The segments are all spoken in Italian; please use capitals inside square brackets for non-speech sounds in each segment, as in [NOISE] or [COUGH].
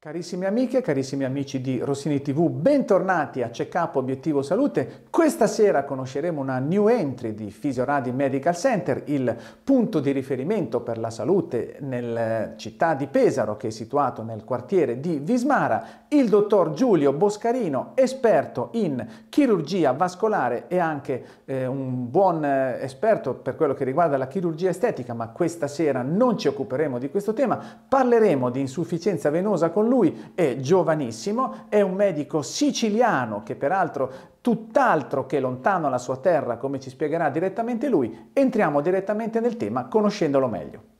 Carissime amiche, carissimi amici di Rossini TV, bentornati a Check Up Obiettivo Salute. Questa sera conosceremo una new entry di Fisioradi Medical Center, il punto di riferimento per la salute nella eh, città di Pesaro, che è situato nel quartiere di Vismara. Il dottor Giulio Boscarino, esperto in chirurgia vascolare e anche eh, un buon eh, esperto per quello che riguarda la chirurgia estetica, ma questa sera non ci occuperemo di questo tema. Parleremo di insufficienza venosa con lui è giovanissimo, è un medico siciliano che peraltro tutt'altro che lontano dalla sua terra, come ci spiegherà direttamente lui, entriamo direttamente nel tema conoscendolo meglio.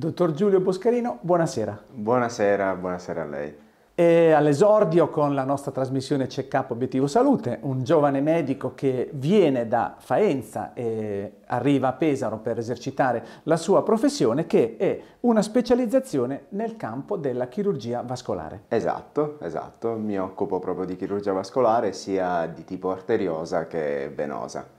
Dottor Giulio Boscarino, buonasera. Buonasera, buonasera a lei. E all'esordio con la nostra trasmissione Check-up Obiettivo Salute, un giovane medico che viene da Faenza e arriva a Pesaro per esercitare la sua professione che è una specializzazione nel campo della chirurgia vascolare. Esatto, esatto, mi occupo proprio di chirurgia vascolare sia di tipo arteriosa che venosa.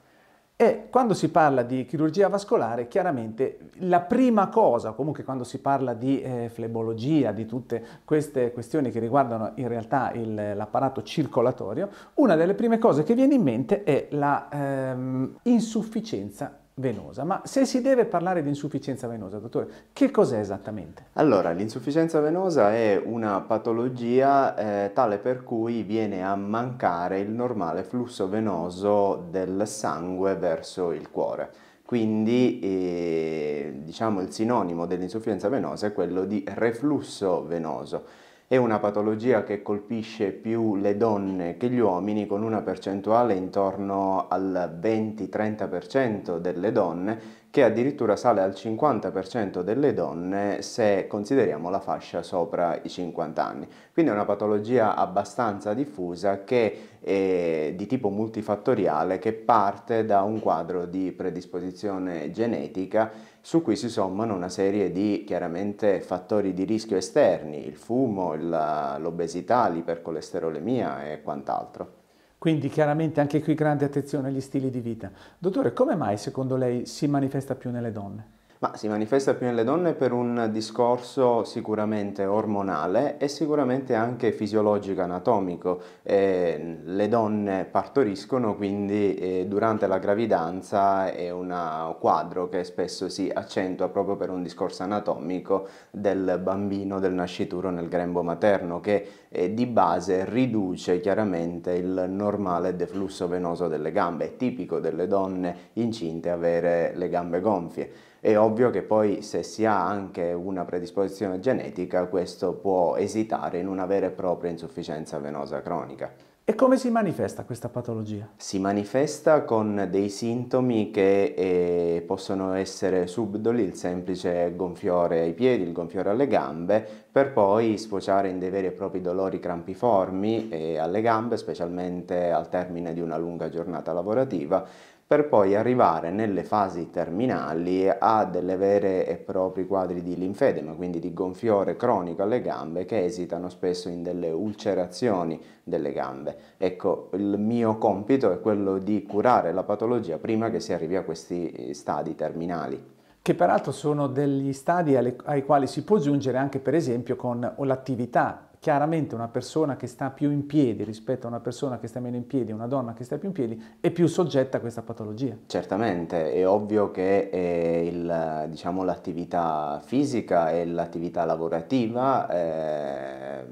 E quando si parla di chirurgia vascolare, chiaramente la prima cosa, comunque quando si parla di eh, flebologia, di tutte queste questioni che riguardano in realtà il, l'apparato circolatorio, una delle prime cose che viene in mente è la ehm, insufficienza venosa. Ma se si deve parlare di insufficienza venosa, dottore, che cos'è esattamente? Allora, l'insufficienza venosa è una patologia eh, tale per cui viene a mancare il normale flusso venoso del sangue verso il cuore. Quindi eh, diciamo il sinonimo dell'insufficienza venosa è quello di reflusso venoso. È una patologia che colpisce più le donne che gli uomini con una percentuale intorno al 20-30% delle donne che addirittura sale al 50% delle donne se consideriamo la fascia sopra i 50 anni. Quindi è una patologia abbastanza diffusa che eh, di tipo multifattoriale che parte da un quadro di predisposizione genetica su cui si sommano una serie di chiaramente fattori di rischio esterni, il fumo, l'obesità, l'ipercolesterolemia e quant'altro. Quindi chiaramente anche qui grande attenzione agli stili di vita. Dottore, come mai secondo lei si manifesta più nelle donne? Ma si manifesta più nelle donne per un discorso sicuramente ormonale e sicuramente anche fisiologico anatomico. Eh, le donne partoriscono, quindi eh, durante la gravidanza è un quadro che spesso si accentua proprio per un discorso anatomico del bambino, del nascituro nel grembo materno, che eh, di base riduce chiaramente il normale deflusso venoso delle gambe. È tipico delle donne incinte avere le gambe gonfie. È ovvio che poi se si ha anche una predisposizione genetica questo può esitare in una vera e propria insufficienza venosa cronica. E come si manifesta questa patologia? Si manifesta con dei sintomi che eh, possono essere subdoli, il semplice gonfiore ai piedi, il gonfiore alle gambe, per poi sfociare in dei veri e propri dolori crampiformi eh, alle gambe, specialmente al termine di una lunga giornata lavorativa per poi arrivare nelle fasi terminali a delle vere e propri quadri di linfedema, quindi di gonfiore cronico alle gambe che esitano spesso in delle ulcerazioni delle gambe. Ecco, il mio compito è quello di curare la patologia prima che si arrivi a questi eh, stadi terminali che peraltro sono degli stadi ai quali si può giungere anche per esempio con l'attività chiaramente una persona che sta più in piedi rispetto a una persona che sta meno in piedi, una donna che sta più in piedi, è più soggetta a questa patologia. Certamente, è ovvio che eh, il, diciamo, l'attività fisica e l'attività lavorativa eh,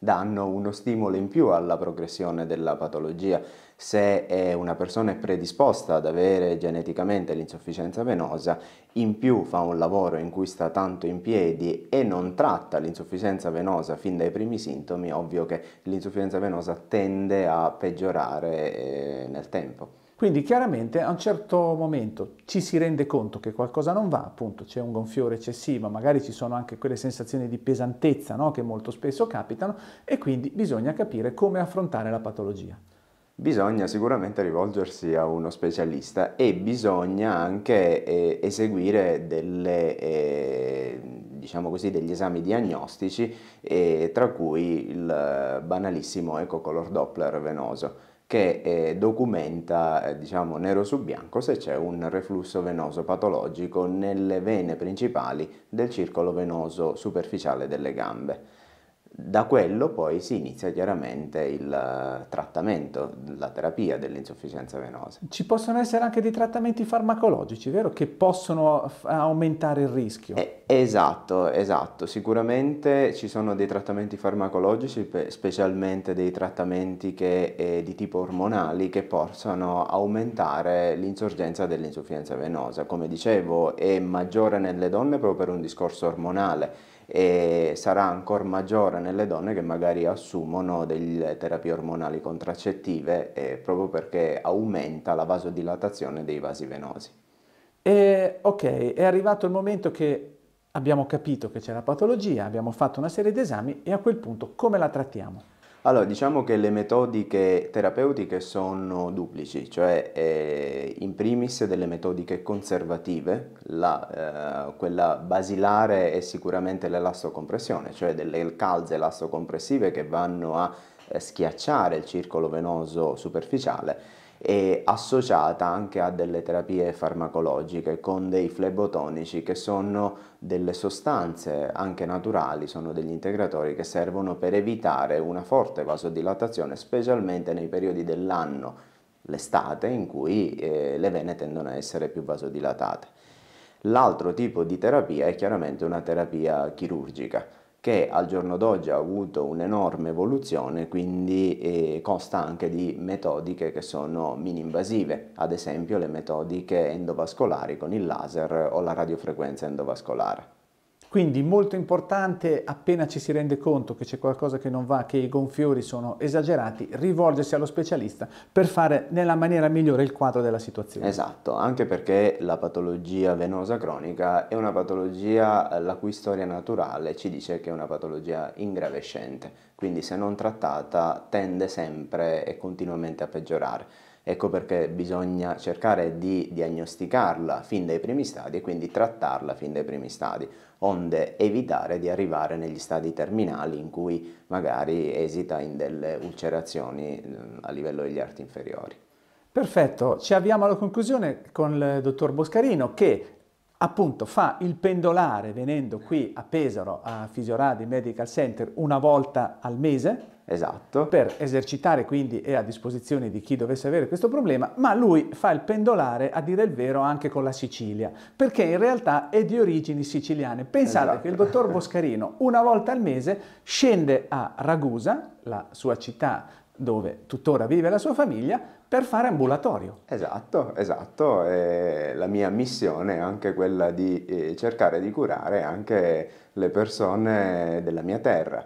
danno uno stimolo in più alla progressione della patologia se una persona è predisposta ad avere geneticamente l'insufficienza venosa, in più fa un lavoro in cui sta tanto in piedi e non tratta l'insufficienza venosa fin dai primi alcuni sintomi, ovvio che l'insufficienza venosa tende a peggiorare eh, nel tempo. Quindi chiaramente a un certo momento ci si rende conto che qualcosa non va, appunto c'è un gonfiore eccessivo, magari ci sono anche quelle sensazioni di pesantezza no? che molto spesso capitano e quindi bisogna capire come affrontare la patologia bisogna sicuramente rivolgersi a uno specialista e bisogna anche eh, eseguire delle, eh, diciamo così, degli esami diagnostici, eh, tra cui il banalissimo ecocolor Doppler venoso che eh, documenta eh, diciamo nero su bianco se c'è un reflusso venoso patologico nelle vene principali del circolo venoso superficiale delle gambe. Da quello poi si inizia chiaramente il eh, trattamento, la terapia dell'insufficienza venosa. Ci possono essere anche dei trattamenti farmacologici, vero? Che possono aumentare il rischio. Eh, esatto, esatto. Sicuramente ci sono dei trattamenti farmacologici, specialmente dei trattamenti che, eh, di tipo ormonali, che possono aumentare l'insorgenza dell'insufficienza venosa. Come dicevo, è maggiore nelle donne proprio per un discorso ormonale e sarà ancora maggiore nelle donne che magari assumono delle eh, terapie ormonali contraccettive eh, proprio perché aumenta la vasodilatazione dei vasi venosi. E, ok, è arrivato il momento che abbiamo capito che c'è la patologia, abbiamo fatto una serie di esami e a quel punto come la trattiamo? Allora, diciamo che le metodiche terapeutiche sono duplici, cioè eh, in primis delle metodiche conservative, la, eh, quella basilare è sicuramente l'elasticompressione, cioè delle calze elasticompressive che vanno a eh, schiacciare il circolo venoso superficiale e associata anche a delle terapie farmacologiche con dei flebotonici che sono delle sostanze anche naturali, sono degli integratori che servono per evitare una forte vasodilatazione specialmente nei periodi dell'anno, l'estate in cui eh, le vene tendono a essere più vasodilatate. L'altro tipo di terapia è chiaramente una terapia chirurgica che al giorno d'oggi ha avuto un'enorme evoluzione, quindi eh, consta anche di metodiche che sono mini-invasive, ad esempio le metodiche endovascolari con il laser o la radiofrequenza endovascolare. Quindi molto importante, appena ci si rende conto che c'è qualcosa che non va, che i gonfiori sono esagerati, rivolgersi allo specialista per fare nella maniera migliore il quadro della situazione. Esatto, anche perché la patologia venosa cronica è una patologia eh, la cui storia naturale ci dice che è una patologia ingravescente, quindi se non trattata tende sempre e continuamente a peggiorare. Ecco perché bisogna cercare di diagnosticarla fin dai primi stadi e quindi trattarla fin dai primi stadi onde evitare di arrivare negli stadi terminali in cui magari esita in delle ulcerazioni eh, a livello degli arti inferiori. Perfetto, ci avviamo alla conclusione con il dottor Boscarino che appunto fa il pendolare venendo qui a Pesaro a Fisioradi Medical Center una volta al mese Esatto. Per esercitare quindi è a disposizione di chi dovesse avere questo problema, ma lui fa il pendolare a dire il vero anche con la Sicilia, perché in realtà è di origini siciliane. Pensate esatto. che il dottor Boscarino una volta al mese scende a Ragusa, la sua città dove tuttora vive la sua famiglia, per fare ambulatorio. Esatto, esatto. E la mia missione è anche quella di eh, cercare di curare anche le persone della mia terra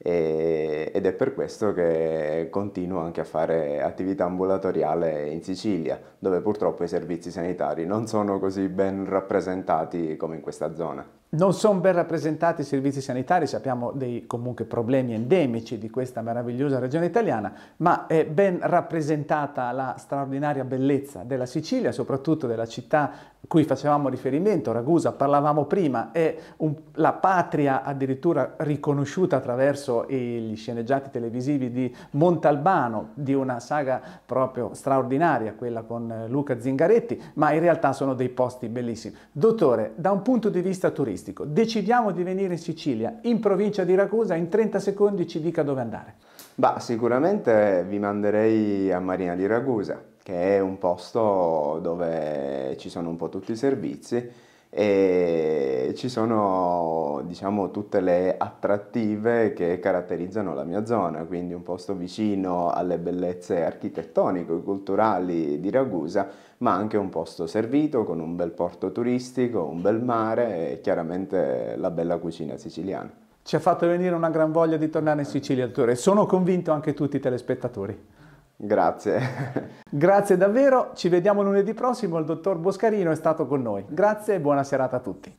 e, ed è per questo che continuo anche a fare attività ambulatoriale in Sicilia, dove purtroppo i servizi sanitari non sono così ben rappresentati come in questa zona. Non sono ben rappresentati i servizi sanitari, sappiamo dei comunque problemi endemici di questa meravigliosa regione italiana, ma è ben rappresentata la straordinaria bellezza della Sicilia, soprattutto della città cui facevamo riferimento, Ragusa, parlavamo prima, è un, la patria addirittura riconosciuta attraverso gli sceneggiati televisivi di Montalbano, di una saga proprio straordinaria, quella con Luca Zingaretti, ma in realtà sono dei posti bellissimi. Dottore, da un punto di vista turistico, turistico. Decidiamo di venire in Sicilia, in provincia di Ragusa, in 30 secondi ci dica dove andare. Bah, sicuramente vi manderei a Marina di Ragusa, che è un posto dove ci sono un po' tutti i servizi e ci sono diciamo tutte le attrattive che caratterizzano la mia zona, quindi un posto vicino alle bellezze architettoniche e culturali di Ragusa, ma anche un posto servito con un bel porto turistico, un bel mare e chiaramente la bella cucina siciliana. Ci ha fatto venire una gran voglia di tornare in Sicilia, e Sono convinto anche tutti i telespettatori. Grazie. [LAUGHS] Grazie davvero, ci vediamo lunedì prossimo, il dottor Boscarino è stato con noi. Grazie e buona serata a tutti.